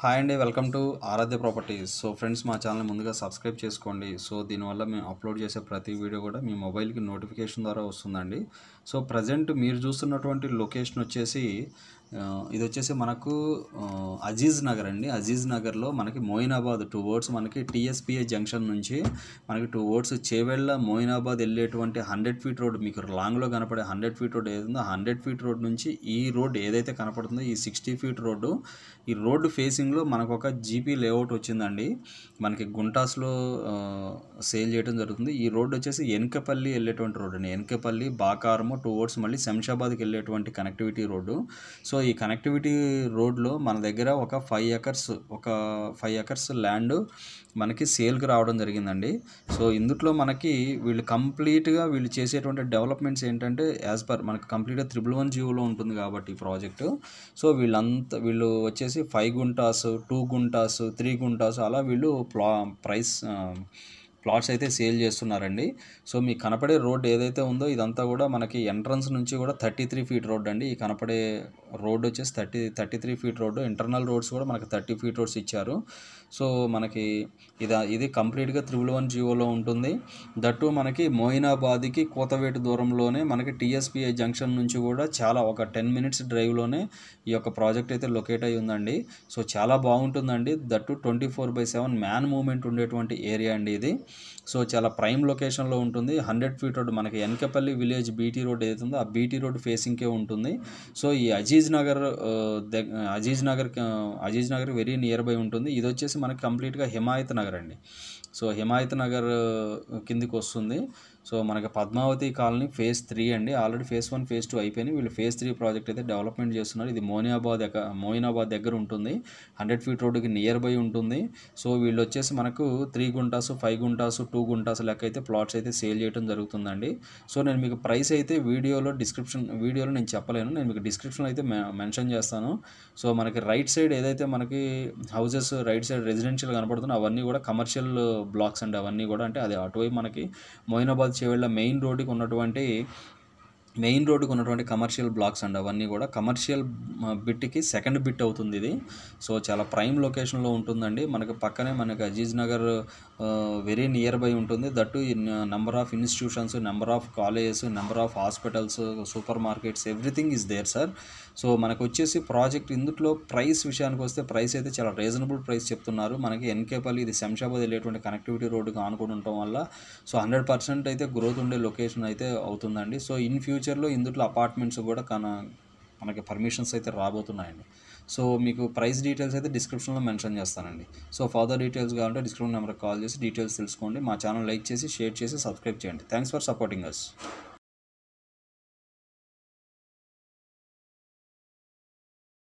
hi అండి welcome to Aaradhya properties so friends మా channel ముందుగా సబ్స్క్రైబ్ చేసుకోండి సో దీనివల్ల మేము అప్లోడ్ చేసే ప్రతి వీడియో కూడా మీ మొబైల్కి నోటిఫికేషన్ ద్వారా వస్తుందండి సో ప్రజెంట్ మీరు చూస్తున్నటువంటి లొకేషన్ వచ్చేసి ఇది వచ్చేసి మనకు అజీజ్ నగర్ అండి అజీజ్ నగర్లో మనకి మోయినాబాద్ టూ వర్డ్స్ మనకి టీఎస్పీఐ జంక్షన్ నుంచి మనకి టూ ఓట్స్ చేవెళ్ళ మోయినాబాద్ వెళ్ళేటువంటి హండ్రెడ్ ఫీట్ రోడ్ మీకు లాంగ్లో కనపడే హండ్రెడ్ ఫీట్ రోడ్ ఏదైందో హండ్రెడ్ ఫీట్ రోడ్ నుంచి ఈ రోడ్ ఏదైతే కనపడుతుందో ఈ సిక్స్టీ ఫీట్ రోడ్డు ఈ రోడ్డు ఫేసింగ్లో మనకు ఒక జీపీ లేఅవుట్ వచ్చిందండి మనకి గుంటాస్లో సేల్ చేయడం జరుగుతుంది ఈ రోడ్ వచ్చేసి వెనకపల్లి వెళ్ళేటువంటి రోడ్ అండి ఎనకపల్లి బాకారము టూ ఓట్స్ మళ్ళీ శంషాబాద్కి వెళ్ళేటువంటి కనెక్టివిటీ రోడ్డు సో సో ఈ కనెక్టివిటీ రోడ్లో మన దగ్గర ఒక ఫైవ్ ఎకర్స్ ఒక ఫైవ్ ఎకర్స్ ల్యాండ్ మనకి సేల్కి రావడం జరిగిందండి సో ఇందుట్లో మనకి వీళ్ళు కంప్లీట్గా వీళ్ళు చేసేటువంటి డెవలప్మెంట్స్ ఏంటంటే యాజ్ పర్ మనకి కంప్లీట్గా త్రిబుల్ వన్ జీవోలో ఉంటుంది కాబట్టి ఈ ప్రాజెక్టు సో వీళ్ళంతా వీళ్ళు వచ్చేసి five guntas two guntas three guntas అలా వీళ్ళు ప్లా ప్రైస్ ప్లాట్స్ అయితే సేల్ చేస్తున్నారండి సో మీకు కనపడే రోడ్ ఏదైతే ఉందో ఇదంతా కూడా మనకి ఎంట్రన్స్ నుంచి కూడా థర్టీ త్రీ ఫీట్ రోడ్ అండి ఈ కనపడే రోడ్ వచ్చేసి thirty thirty three feet road internal roads కూడా మనకి థర్టీ ఫీట్ రోడ్స్ ఇచ్చారు సో మనకి ఇది ఇది కంప్లీట్గా త్రిబుల్ వన్ జీవోలో ఉంటుంది దట్టు మనకి మోయినాబాద్కి కోతవేటు దూరంలోనే మనకి టీఎస్పీఐ జంక్షన్ నుంచి కూడా చాలా ఒక టెన్ మినిట్స్ డ్రైవ్లోనే ఈ యొక్క ప్రాజెక్ట్ అయితే లొకేట్ అయి ఉందండి సో చాలా బాగుంటుందండి that twenty four by seven man moment ఉండేటువంటి ఏరియా అండి ఇది సో చాలా ప్రైమ్ లొకేషన్లో ఉంటుంది హండ్రెడ్ ఫీట్ రోడ్ మనకి ఎనకపల్లి విలేజ్ బీటీ రోడ్ ఏదైతే ఆ బీటీ రోడ్ ఫేసింగ్కే ఉంటుంది సో ఈ Aziz Nagar Aziz Nagar Aziz Nagar very near by ఉంటుంది ఇది వచ్చేసి మనకి కంప్లీట్గా హిమాయత్ నగర్ అండి సో హిమాయత్ నగర్ కిందికి వస్తుంది సో మనకి పద్మావతి కాలనీ ఫేజ్ త్రీ అండి already phase one phase two అయిపోయినాయి వీళ్ళు ఫేజ్ త్రీ ప్రాజెక్ట్ అయితే డెవలప్మెంట్ చేస్తున్నారు ఇది మోనియాబాద్ మోయినాబాద్ దగ్గర ఉంటుంది హండ్రెడ్ ఫీట్ రోడ్డుకి నియర్ బై ఉంటుంది సో వీళ్ళు వచ్చేసి మనకు three guntas five guntas two guntas లెక్క అయితే ప్లాట్స్ అయితే సేల్ చేయడం జరుగుతుందండి సో నేను మీకు ప్రైస్ అయితే వీడియోలో డిస్క్రిప్షన్ వీడియోలో నేను చెప్పలేను నేను మీకు డిస్క్రిప్షన్లో అయితే మెన్షన్ చేస్తాను సో మనకి రైట్ సైడ్ ఏదైతే మనకి హౌజెస్ రైట్ సైడ్ రెసిడెన్షియల్ కనపడుతున్నాయి అవన్నీ కూడా కమర్షియల్ బ్లాక్స్ అండి అవన్నీ కూడా అంటే అది అటువైపు మనకి మోయినాబాద్ వచ్చే మెయిన్ రోడ్డుకి ఉన్నటువంటి మెయిన్ రోడ్డుకు ఉన్నటువంటి కమర్షియల్ బ్లాక్స్ అండ్ అవన్నీ కూడా కమర్షియల్ బిట్కి సెకండ్ బిట్ అవుతుంది ఇది సో చాలా ప్రైమ్ లొకేషన్లో ఉంటుందండి మనకి పక్కనే మనకి Aziz Nagar very near by ఉంటుంది that number of institutions number of colleges number of hospitals super markets everything is there sir so మనకు వచ్చేసి ప్రాజెక్ట్ ఇందులో ప్రైస్ విషయానికి వస్తే ప్రైస్ అయితే చాలా రీజనబుల్ ప్రైస్ చెప్తున్నారు మనకి ఎన్కేపల్లి ఇది శంషాబాద్ వెళ్ళేటువంటి కనెక్టివిటీ రోడ్డుకి ఆనుకుని ఉండటం వల్ల సో హండ్రెడ్ పర్సెంట్ అయితే గ్రోత్ ఉండే లొకేషన్ అయితే అవుతుందండి సో ఇన్ ఫ్యూచర్ ఫ్యూచర్లో ఇందులో అపార్ట్మెంట్స్ కూడా కన మనకి పర్మిషన్స్ అయితే రాబోతున్నాయండి సో మీకు ప్రైస్ డీటెయిల్స్ అయితే డిస్క్రిప్షన్లో మెన్షన్ చేస్తానండి సో ఫర్దర్ డీటెయిల్స్ కావాలంటే డిస్క్రిప్షన్ నెంబర్కి కాల్ చేసి డీటెయిల్స్ తెలుసుకోండి మా ఛానల్ లైక్ చేసి షేర్ చేసి సబ్స్క్రైబ్ చేయండి థ్యాంక్స్ ఫర్ సపోర్టింగ్ అస్